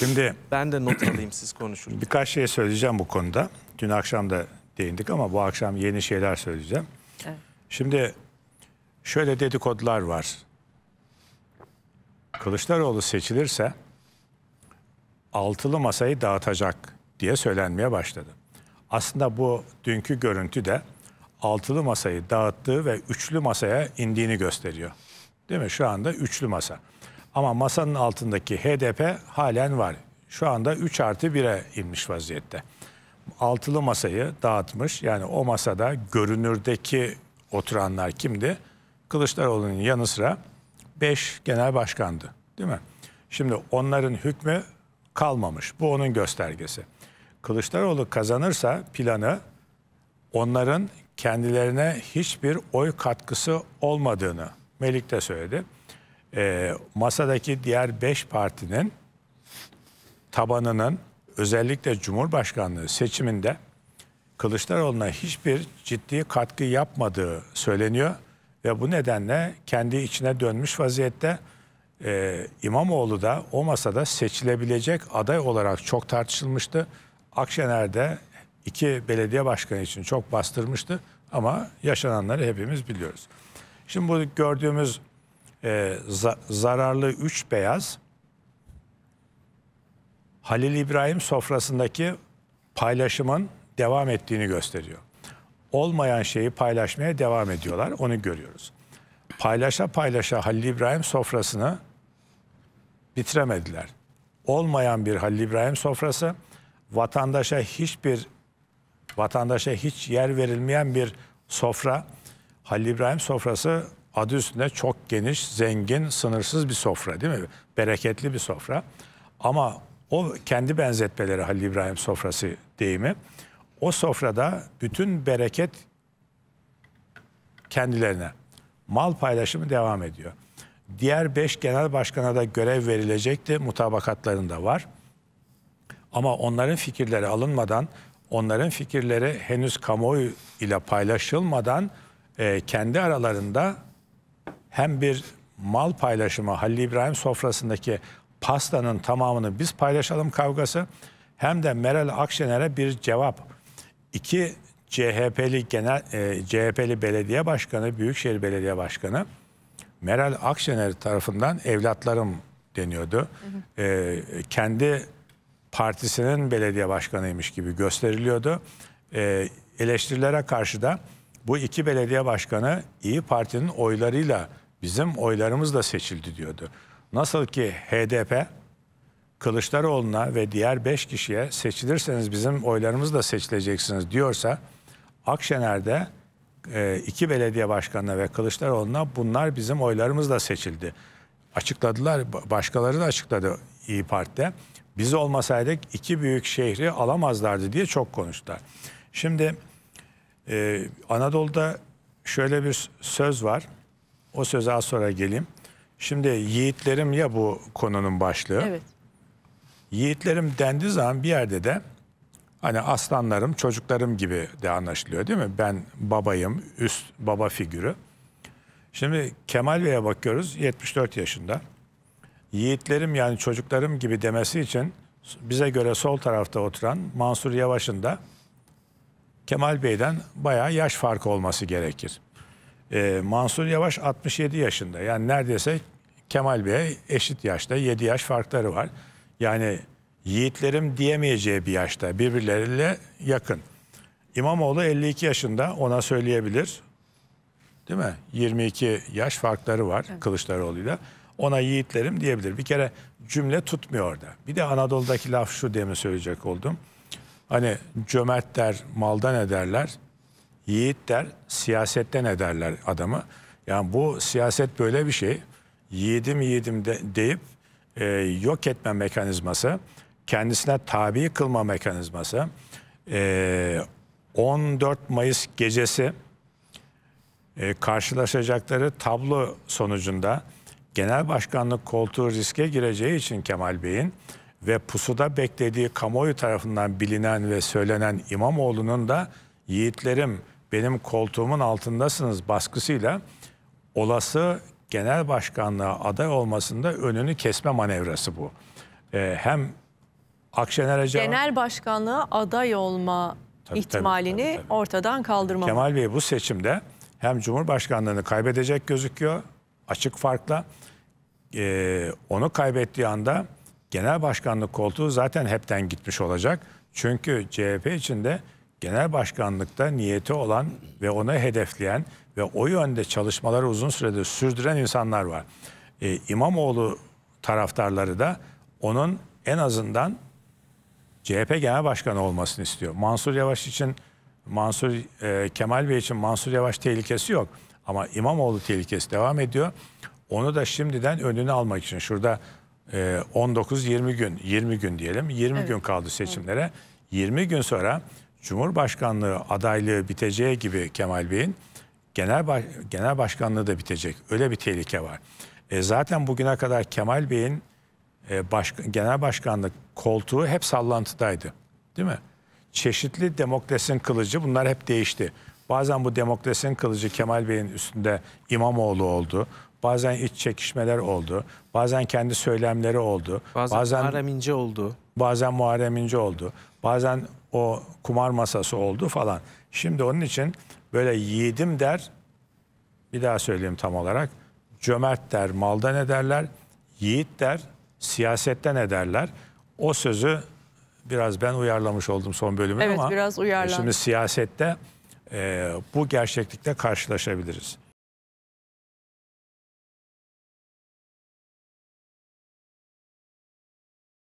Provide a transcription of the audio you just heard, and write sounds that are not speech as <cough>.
Şimdi ben de not <clears throat> alayım siz konuşun. Birkaç şey söyleyeceğim bu konuda. Dün akşam da değindik ama bu akşam yeni şeyler söyleyeceğim. Evet. Şimdi şöyle dedikodular var. Kılıçdaroğlu seçilirse altılı masayı dağıtacak diye söylenmeye başladı. Aslında bu dünkü görüntü de altılı masayı dağıttığı ve üçlü masaya indiğini gösteriyor. Değil mi? Şu anda üçlü masa. Ama masanın altındaki HDP halen var. Şu anda 3 artı 1'e inmiş vaziyette. Altılı masayı dağıtmış. Yani o masada görünürdeki oturanlar kimdi? Kılıçdaroğlu'nun yanı sıra 5 genel başkandı değil mi? Şimdi onların hükmü kalmamış. Bu onun göstergesi. Kılıçdaroğlu kazanırsa planı onların kendilerine hiçbir oy katkısı olmadığını Melik de söyledi e, masadaki diğer beş partinin tabanının özellikle Cumhurbaşkanlığı seçiminde Kılıçdaroğlu'na hiçbir ciddi katkı yapmadığı söyleniyor ve bu nedenle kendi içine dönmüş vaziyette e, İmamoğlu da o masada seçilebilecek aday olarak çok tartışılmıştı. Akşener'de iki belediye başkanı için çok bastırmıştı ama yaşananları hepimiz biliyoruz. Şimdi bu gördüğümüz e, za zararlı üç beyaz Halil İbrahim sofrasındaki paylaşımın devam ettiğini gösteriyor. Olmayan şeyi paylaşmaya devam ediyorlar. Onu görüyoruz. Paylaşa paylaşa Halil İbrahim sofrasını bitiremediler. Olmayan bir Halil İbrahim sofrası vatandaşa hiçbir vatandaşa hiç yer verilmeyen bir sofra Halil İbrahim sofrası adı üstünde çok geniş, zengin, sınırsız bir sofra değil mi? Bereketli bir sofra. Ama o kendi benzetmeleri Halil İbrahim sofrası deyimi. O sofrada bütün bereket kendilerine. Mal paylaşımı devam ediyor. Diğer beş genel başkana da görev verilecekti. Mutabakatlarında var. Ama onların fikirleri alınmadan, onların fikirleri henüz kamuoyu ile paylaşılmadan e, kendi aralarında hem bir mal paylaşımı Halil İbrahim sofrasındaki pastanın tamamını biz paylaşalım kavgası hem de Meral Akşener'e bir cevap. İki CHP'li genel e, CHP'li belediye başkanı, Büyükşehir Belediye Başkanı Meral Akşener tarafından evlatlarım deniyordu. Hı hı. E, kendi partisinin belediye başkanıymış gibi gösteriliyordu. E, eleştirilere karşı da bu iki belediye başkanı İyi Parti'nin oylarıyla bizim oylarımızla seçildi diyordu. Nasıl ki HDP Kılıçdaroğlu'na ve diğer beş kişiye seçilirseniz bizim oylarımızla seçileceksiniz diyorsa Akşener'de e, iki belediye başkanına ve Kılıçdaroğlu'na bunlar bizim oylarımızla seçildi. Açıkladılar, başkaları da açıkladı İyi Parti'de. Biz olmasaydık iki büyük şehri alamazlardı diye çok konuştular. Şimdi ee, Anadolu'da şöyle bir söz var. O söze az sonra geleyim. Şimdi yiğitlerim ya bu konunun başlığı. Evet. Yiğitlerim dendi zaman bir yerde de hani aslanlarım çocuklarım gibi de anlaşılıyor değil mi? Ben babayım, üst baba figürü. Şimdi Kemal Bey'e bakıyoruz 74 yaşında. Yiğitlerim yani çocuklarım gibi demesi için bize göre sol tarafta oturan Mansur Yavaş'ın da Kemal Bey'den bayağı yaş farkı olması gerekir. E, Mansur Yavaş 67 yaşında. Yani neredeyse Kemal Bey'e eşit yaşta 7 yaş farkları var. Yani yiğitlerim diyemeyeceği bir yaşta birbirleriyle yakın. İmamoğlu 52 yaşında ona söyleyebilir. Değil mi? 22 yaş farkları var evet. Kılıçdaroğlu'yla. Ona yiğitlerim diyebilir. Bir kere cümle tutmuyor orada. Bir de Anadolu'daki laf şu diye mi söyleyecek oldum. Hani cömert der, maldan ederler. Yiğit der, siyasetten ederler adamı. Yani bu siyaset böyle bir şey. Yiğidim yiğidim de, deyip e, yok etme mekanizması, kendisine tabi kılma mekanizması. E, 14 Mayıs gecesi e, karşılaşacakları tablo sonucunda genel başkanlık koltuğu riske gireceği için Kemal Bey'in ve pusuda beklediği kamuoyu tarafından bilinen ve söylenen İmamoğlu'nun da yiğitlerim benim koltuğumun altındasınız baskısıyla olası genel başkanlığa aday olmasında önünü kesme manevrası bu. Ee, hem Akşener'e Genel başkanlığa aday olma tabii, ihtimalini tabii, tabii, tabii. ortadan kaldırmamak. Kemal Bey bu seçimde hem Cumhurbaşkanlığını kaybedecek gözüküyor açık farkla. Ee, onu kaybettiği anda genel başkanlık koltuğu zaten hepten gitmiş olacak. Çünkü CHP içinde genel başkanlıkta niyeti olan ve ona hedefleyen ve o yönde çalışmaları uzun sürede sürdüren insanlar var. Ee, İmamoğlu taraftarları da onun en azından CHP Genel Başkanı olmasını istiyor. Mansur Yavaş için Mansur e, Kemal Bey için Mansur Yavaş tehlikesi yok ama İmamoğlu tehlikesi devam ediyor. Onu da şimdiden önünü almak için şurada 19-20 ee, gün, 20 gün diyelim, 20 evet. gün kaldı seçimlere. Evet. 20 gün sonra Cumhurbaşkanlığı adaylığı biteceği gibi Kemal Bey'in genel baş, genel başkanlığı da bitecek. Öyle bir tehlike var. E, zaten bugüne kadar Kemal Bey'in e, baş, genel başkanlık koltuğu hep sallantıdaydı. Değil mi? Çeşitli demokrasinin kılıcı bunlar hep değişti. Bazen bu demokrasinin kılıcı Kemal Bey'in üstünde İmamoğlu oldu. Bazen iç çekişmeler oldu. Bazen kendi söylemleri oldu. Bazen, bazen Muharrem İnce oldu. Bazen Muharrem İnce oldu. Bazen o kumar masası oldu falan. Şimdi onun için böyle yiğidim der. Bir daha söyleyeyim tam olarak. Cömert der, maldan ederler. Yiğit der, siyasetten ederler. O sözü biraz ben uyarlamış oldum son bölümü evet, ama. Evet biraz uyarlandı. Şimdi siyasette ee, bu gerçeklikle karşılaşabiliriz.